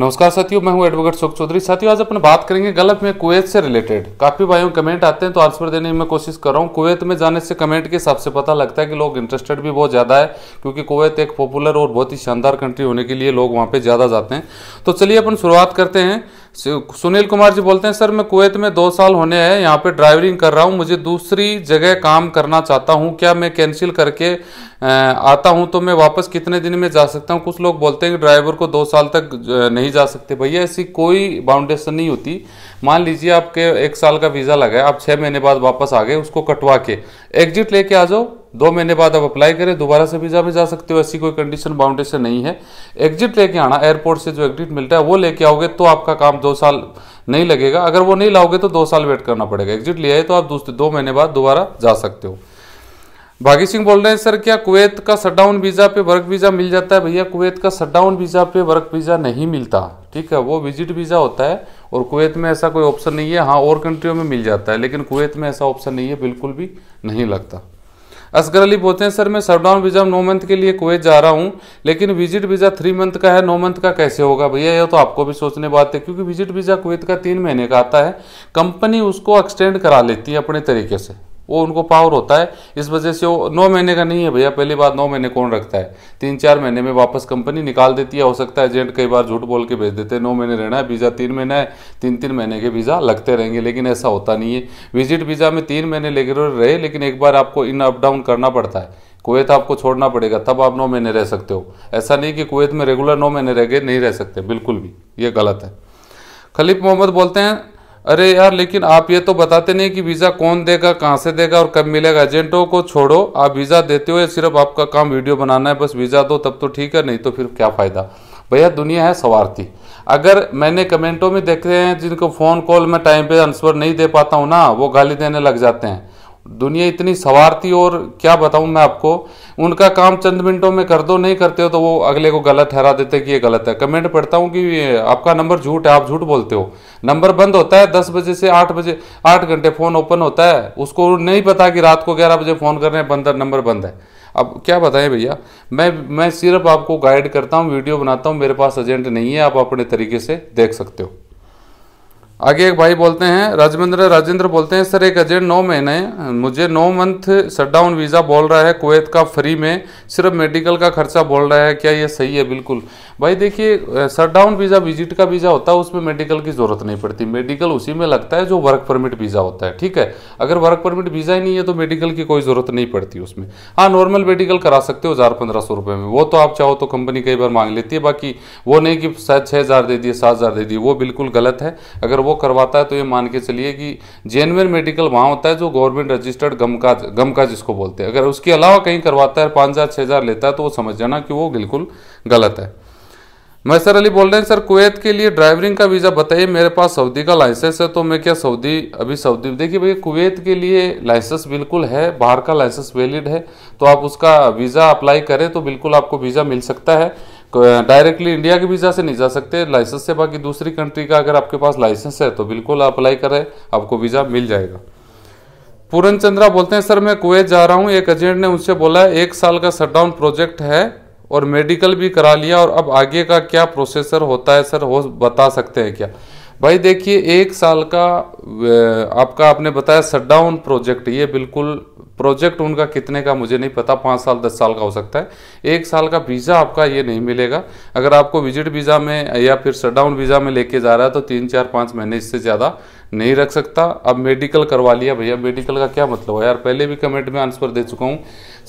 नमस्कार साथियों मैं हूं एडवोकेट शोक चौधरी साथियों आज अपन बात करेंगे गलत में कुवैत से रिलेटेड काफ़ी भाइयों कमेंट आते हैं तो आंसर देने में कोशिश कर रहा हूं कुवैत में जाने से कमेंट के हिसाब से पता लगता है कि लोग इंटरेस्टेड भी बहुत ज़्यादा है क्योंकि कुवैत एक पॉपुलर और बहुत ही शानदार कंट्री होने के लिए लोग वहाँ पे ज़्यादा जाते हैं तो चलिए अपन शुरुआत करते हैं सुनील कुमार जी बोलते हैं सर मैं कुवैत में दो साल होने हैं यहाँ पे ड्राइवरिंग कर रहा हूँ मुझे दूसरी जगह काम करना चाहता हूँ क्या मैं कैंसिल करके आता हूँ तो मैं वापस कितने दिन में जा सकता हूँ कुछ लोग बोलते हैं कि ड्राइवर को दो साल तक नहीं जा सकते भैया ऐसी कोई बाउंडेशन नहीं होती मान लीजिए आपके एक साल का वीज़ा लगा है आप छः महीने बाद वापस आ गए उसको कटवा के एग्जिट लेके आ जाओ दो महीने बाद आप अप्लाई करें दोबारा से वीज़ा में जा सकते हो ऐसी कोई कंडीशन बाउंडेशन नहीं है एग्जिट लेके आना एयरपोर्ट से जो एग्जिट मिलता है वो लेके आओगे तो आपका काम दो साल नहीं लगेगा अगर वो नहीं लाओगे तो दो साल वेट करना पड़ेगा एग्जिट लिया है तो आप दूसरे दो महीने बाद दोबारा जा सकते हो भागी सिंह बोल रहे हैं सर क्या कुवैत का डाउन वीज़ा पे वर्क वीज़ा मिल जाता है भैया कुवैत का डाउन वीज़ा पे वर्क वीज़ा नहीं मिलता ठीक है वो विजिट वीज़ा होता है और कुवैत में ऐसा कोई ऑप्शन नहीं है हाँ और कंट्रियों में मिल जाता है लेकिन कुवैत में ऐसा ऑप्शन नहीं है बिल्कुल भी नहीं लगता असगर अली बोलते हैं सर मैं शटडाउन वीज़ा नौ मंथ के लिए कुवैत जा रहा हूँ लेकिन विजिट वीज़ा थ्री मंथ का है नौ मंथ का कैसे होगा भैया यह तो आपको भी सोचने बात है क्योंकि विजिट वीज़ा कुवैत का तीन महीने का आता है कंपनी उसको एक्सटेंड करा लेती है अपने तरीके से वो उनको पावर होता है इस वजह से वो नौ महीने का नहीं है भैया पहली बात नौ महीने कौन रखता है तीन चार महीने में वापस कंपनी निकाल देती है हो सकता है एजेंट कई बार झूठ बोल के भेज देते हैं नौ महीने रहना है वीज़ा तीन महीना है तीन तीन महीने के वीज़ा लगते रहेंगे लेकिन ऐसा होता नहीं है विजिट वीज़ा में तीन महीने रेगुलर रहे लेकिन एक बार आपको इन अप डाउन करना पड़ता है कुवैत आपको छोड़ना पड़ेगा तब आप नौ महीने रह सकते हो ऐसा नहीं कि कुवैत में रेगुलर नौ महीने रह गए नहीं रह सकते बिल्कुल भी ये गलत है खलीफ मोहम्मद बोलते हैं अरे यार लेकिन आप ये तो बताते नहीं कि वीज़ा कौन देगा कहाँ से देगा और कब मिलेगा एजेंटों को छोड़ो आप वीज़ा देते हो या सिर्फ आपका काम वीडियो बनाना है बस वीज़ा दो तब तो ठीक है नहीं तो फिर क्या फ़ायदा भैया दुनिया है सवार्थी अगर मैंने कमेंटों में देखते हैं जिनको फ़ोन कॉल में टाइम पे आंसर नहीं दे पाता हूँ ना वो गाली देने लग जाते हैं दुनिया इतनी सवारती और क्या बताऊं मैं आपको उनका काम चंद मिनटों में कर दो नहीं करते हो तो वो अगले को गलत ठहरा देते कि ये गलत है कमेंट पढ़ता हूँ कि आपका नंबर झूठ है आप झूठ बोलते हो नंबर बंद होता है दस बजे से आठ बजे आठ घंटे फ़ोन ओपन होता है उसको नहीं पता कि रात को ग्यारह बजे फ़ोन कर रहे हैं बंद नंबर बंद है अब क्या बताएं भैया मैं मैं सिर्फ आपको गाइड करता हूँ वीडियो बनाता हूँ मेरे पास एजेंट नहीं है आप अपने तरीके से देख सकते हो आगे एक भाई बोलते हैं राजवेंद्र राजेंद्र बोलते हैं सर एक एजेंट नौ महीने मुझे नौ मंथ शटडाउन वीज़ा बोल रहा है कुवैत का फ्री में सिर्फ मेडिकल का खर्चा बोल रहा है क्या ये सही है बिल्कुल भाई देखिए शटडाउन वीज़ा विजिट का वीज़ा होता है उसमें मेडिकल की ज़रूरत नहीं पड़ती मेडिकल उसी में लगता है जो वर्क परमिट वीज़ा होता है ठीक है अगर वर्क परमिट वीज़ा ही नहीं है तो मेडिकल की कोई ज़रूरत नहीं पड़ती उसमें हाँ नॉर्मल मेडिकल करा सकते हो हज़ार पंद्रह सौ रुपये में वो तो आप चाहो तो कंपनी कई बार मांग लेती है बाकी वो नहीं कि शायद छः हज़ार दे दिए सात हज़ार दे दिए वो बिल्कुल गलत है अगर वो करवाता है तो ये मान के चलिए कि जेनविन मेडिकल वहाँ होता है जो गवर्नमेंट रजिस्टर्ड गम का गम का जिसको बोलते हैं अगर उसके अलावा कहीं करवाता है पाँच हज़ार छः हज़ार लेता है तो वो समझ जाना कि वो बिल्कुल गलत है मैसर अली बोल रहे हैं सर कुवैत के लिए ड्राइविंग का वीज़ा बताइए मेरे पास सऊदी का लाइसेंस है तो मैं क्या सऊदी अभी सऊदी देखिए भैया कुवैत के लिए लाइसेंस बिल्कुल है बाहर का लाइसेंस वैलिड है तो आप उसका वीज़ा अप्लाई करें तो बिल्कुल आपको वीज़ा मिल सकता है डायरेक्टली इंडिया के वीज़ा से नहीं जा सकते लाइसेंस से बाकी दूसरी कंट्री का अगर आपके पास लाइसेंस है तो बिल्कुल आप अप्लाई करें आपको वीज़ा मिल जाएगा पूरन चंद्रा बोलते हैं सर मैं कुवैत जा रहा हूँ एक एजेंट ने उनसे बोला एक साल का शटडाउन प्रोजेक्ट है और मेडिकल भी करा लिया और अब आगे का क्या प्रोसेसर होता है सर वो बता सकते हैं क्या भाई देखिए एक साल का आपका आपने बताया शटडाउन प्रोजेक्ट ये बिल्कुल प्रोजेक्ट उनका कितने का मुझे नहीं पता पाँच साल दस साल का हो सकता है एक साल का वीज़ा आपका ये नहीं मिलेगा अगर आपको विजिट वीज़ा में या फिर शटडाउन वीज़ा में लेके जा रहा है तो तीन चार पाँच महीने इससे ज़्यादा नहीं रख सकता अब मेडिकल करवा लिया भैया मेडिकल का क्या मतलब है यार पहले भी कमेंट में आंसर दे चुका हूँ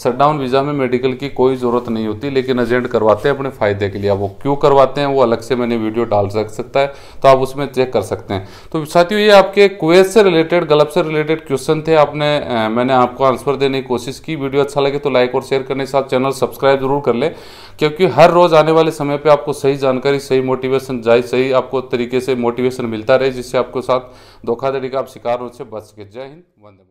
शटडाउन वीज़ा में मेडिकल की कोई ज़रूरत नहीं होती लेकिन एजेंट करवाते हैं अपने फ़ायदे के लिए वो क्यों करवाते हैं वो अलग से मैंने वीडियो डाल सक सकता है तो आप उसमें चेक कर सकते हैं तो साथियों ये आपके क्वेज से रिलेटेड गलत से रिलेटेड क्वेश्चन थे आपने मैंने आपको ट्रांसफर देने की कोशिश की वीडियो अच्छा लगे तो लाइक और शेयर करने के साथ चैनल सब्सक्राइब जरूर कर लें क्योंकि हर रोज आने वाले समय पर आपको सही जानकारी सही मोटिवेशन जाए सही आपको तरीके से मोटिवेशन मिलता रहे जिससे आपको साथ धोखाधड़ी का आप शिकार होने से बच सके जय हिंद वंदे